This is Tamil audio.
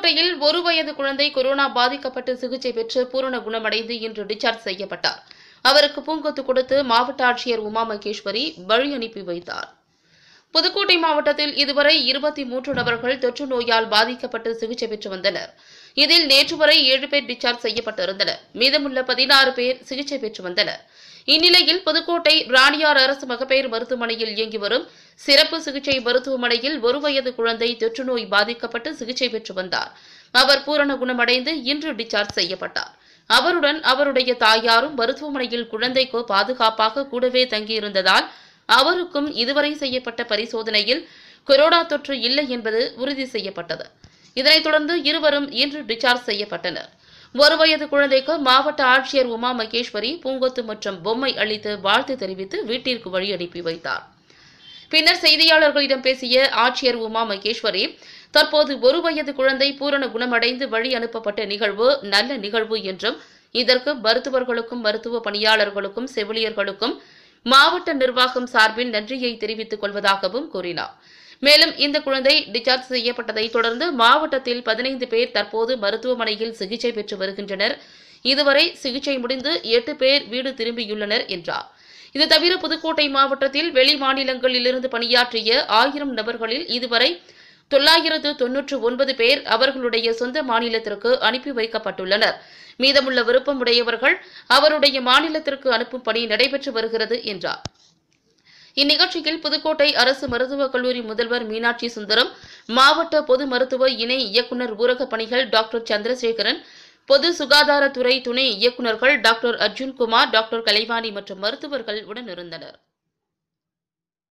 புதுக்கோட்டையில் ஒரு வயது குழந்தை கொரோனா பாதிக்கப்பட்டு சிகிச்சை பெற்று பூரண குணமடைந்து இன்று டிஸ்சார்ஜ் செய்யப்பட்டார் அவருக்கு பூங்கொத்து கொடுத்து மாவட்ட ஆட்சியர் உமா மகேஸ்வரி வழி அனுப்பி வைத்தார் புதுக்கோட்டை மாவட்டத்தில் இதுவரை இருபத்தி மூன்று நபர்கள் தொற்று நோயால் பாதிக்கப்பட்டு சிகிச்சை பெற்று வந்தனர் இதில் நேற்று வரை ஏழு பேர் டிஸ்சார்ஜ் செய்யப்பட்டிருந்தனர் மீதமுள்ள பதினாறு பேர் சிகிச்சை பெற்று வந்தனர் இந்நிலையில் புதுக்கோட்டை ராணியார் அரசு மகப்பேர் மருத்துவமனையில் இயங்கி வரும் சிறப்பு சிகிச்சை மருத்துவமனையில் ஒரு வயது குழந்தை தொற்றுநோய் பாதிக்கப்பட்டு சிகிச்சை பெற்று வந்தார் அவர் பூரண குணமடைந்து இன்று டிஸ்சார்ஜ் செய்யப்பட்டார் அவருடன் அவருடைய தாயாரும் மருத்துவமனையில் குழந்தைக்கு பாதுகாப்பாக கூடவே தங்கியிருந்ததால் அவருக்கும் இதுவரை செய்யப்பட்ட பரிசோதனையில் கொரோனா தொற்று இல்லை என்பது உறுதி செய்யப்பட்டது இதனைத் தொடர்ந்து இருவரும் இன்று டிஸ்சார்ஜ் செய்யப்பட்டனர் ஒரு வயது குழந்தைக்கு மாவட்ட ஆட்சியர் உமா மகேஸ்வரி பூங்கொத்து மற்றும் பொம்மை அளித்து வாழ்த்து தெரிவித்து வீட்டிற்கு வழி அனுப்பி வைத்தார் பின்னர் செய்தியாளர்களிடம் பேசிய ஆட்சியர் உமா மகேஸ்வரி தற்போது ஒரு வயது குழந்தை பூரண குணமடைந்து வழி அனுப்பப்பட்ட நிகழ்வு நல்ல நிகழ்வு என்றும் இதற்கு மருத்துவர்களுக்கும் மருத்துவ பணியாளர்களுக்கும் செவிலியர்களுக்கும் மாவட்ட நிர்வாகம் சார்பில் நன்றியை தெரிவித்துக் கொள்வதாகவும் கூறினார் மேலும் இந்த குழந்தை டிஸ்சார்ஜ் செய்யப்பட்டதை தொடர்ந்து மாவட்டத்தில் பதினைந்து பேர் தற்போது மருத்துவமனையில் சிகிச்சை பெற்று வருகின்றனர் இதுவரை சிகிச்சை முடிந்து எட்டு பேர் வீடு திரும்பியுள்ளனர் என்றார் இது தவிர புதுக்கோட்டை மாவட்டத்தில் வெளி மாநிலங்களிலிருந்து பணியாற்றிய ஆயிரம் நபர்களில் இதுவரை தொள்ளாயிரத்து தொன்னூற்று ஒன்பது பேர் அவர்களுடைய சொந்த மாநிலத்திற்கு அனுப்பி வைக்கப்பட்டுள்ளனர் மீதமுள்ள விருப்பம் உடையவர்கள் அவருடைய மாநிலத்திற்கு அனுப்பும் பணி நடைபெற்று வருகிறது என்றார் இந்நிகழ்ச்சியில் புதுக்கோட்டை அரசு மருத்துவக் கல்லூரி முதல்வர் மீனாட்சி சுந்தரம் மாவட்ட பொது மருத்துவ இணை இயக்குநர் ஊரக பணிகள் டாக்டர் சந்திரசேகரன் பொது சுகாதாரத்துறை துணை இயக்குநர்கள் டாக்டர் அர்ஜுன்குமார் டாக்டர் கலைவாணி மற்றும் மருத்துவர்கள் உடனிருந்தனர்